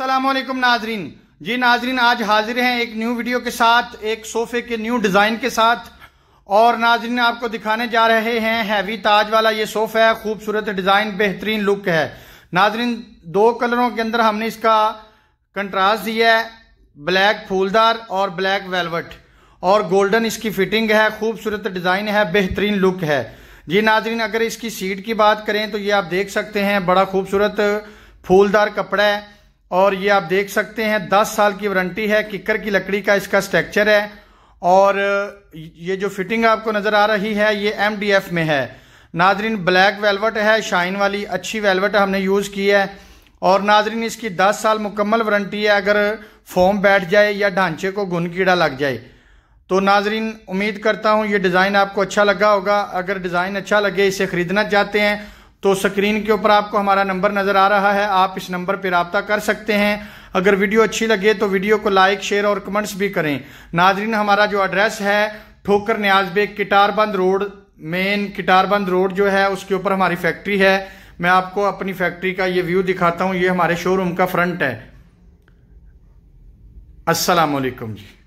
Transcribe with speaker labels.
Speaker 1: असलम नाजरीन जी नाजरीन आज हाजिर हैं एक न्यू वीडियो के साथ एक सोफ़े के न्यू डिज़ाइन के साथ और नाजरीन आपको दिखाने जा रहे हैं हैवी ताज वाला ये सोफ़ा है खूबसूरत डिज़ाइन बेहतरीन लुक है नाजरीन दो कलरों के अंदर हमने इसका कंट्रास्ट दिया है ब्लैक फूलदार और ब्लैक वेलवेट और गोल्डन इसकी फिटिंग है खूबसूरत डिज़ाइन है बेहतरीन लुक है जी नाजरीन अगर इसकी सीट की बात करें तो ये आप देख सकते हैं बड़ा खूबसूरत फूलदार कपड़ा है और ये आप देख सकते हैं दस साल की वारंटी है किकर की लकड़ी का इसका स्ट्रक्चर है और ये जो फिटिंग आपको नज़र आ रही है ये एम में है नाजरीन ब्लैक वेलवेट है शाइन वाली अच्छी वेलवेट हमने यूज़ की है और नाजरीन इसकी 10 साल मुकम्मल वारंटी है अगर फॉर्म बैठ जाए या ढांचे को गुन कीड़ा लग जाए तो नाजरीन उम्मीद करता हूँ ये डिज़ाइन आपको अच्छा लगा होगा अगर डिज़ाइन अच्छा लगे इसे ख़रीदना चाहते हैं तो स्क्रीन के ऊपर आपको हमारा नंबर नज़र आ रहा है आप इस नंबर पर रबता कर सकते हैं अगर वीडियो अच्छी लगे तो वीडियो को लाइक शेयर और कमेंट्स भी करें नाजरीन हमारा जो एड्रेस है Thokar Niyaz Beg Kitarband road main Kitarband road जो है उसके ऊपर हमारी फैक्ट्री है मैं आपको अपनी फैक्ट्री का ये व्यू दिखाता हूँ ये हमारे शोरूम का फ्रंट है असलकम जी